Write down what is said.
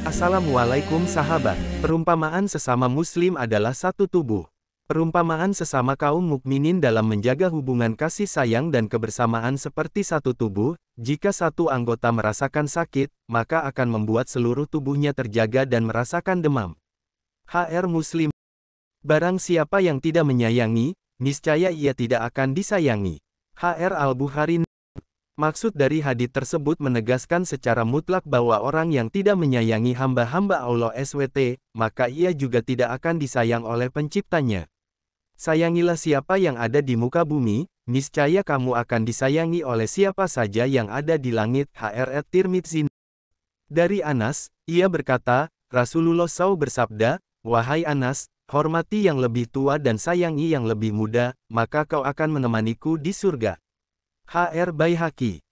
Assalamualaikum sahabat. Perumpamaan sesama muslim adalah satu tubuh. Perumpamaan sesama kaum mukminin dalam menjaga hubungan kasih sayang dan kebersamaan seperti satu tubuh, jika satu anggota merasakan sakit, maka akan membuat seluruh tubuhnya terjaga dan merasakan demam. HR Muslim Barang siapa yang tidak menyayangi, niscaya ia tidak akan disayangi. HR Al-Bukhari Maksud dari hadis tersebut menegaskan secara mutlak bahwa orang yang tidak menyayangi hamba-hamba Allah SWT, maka ia juga tidak akan disayang oleh penciptanya. Sayangilah siapa yang ada di muka bumi, niscaya kamu akan disayangi oleh siapa saja yang ada di langit. HRR Tirmidzi Dari Anas, ia berkata, Rasulullah SAW bersabda, Wahai Anas, hormati yang lebih tua dan sayangi yang lebih muda, maka kau akan menemaniku di surga. HR Baihaki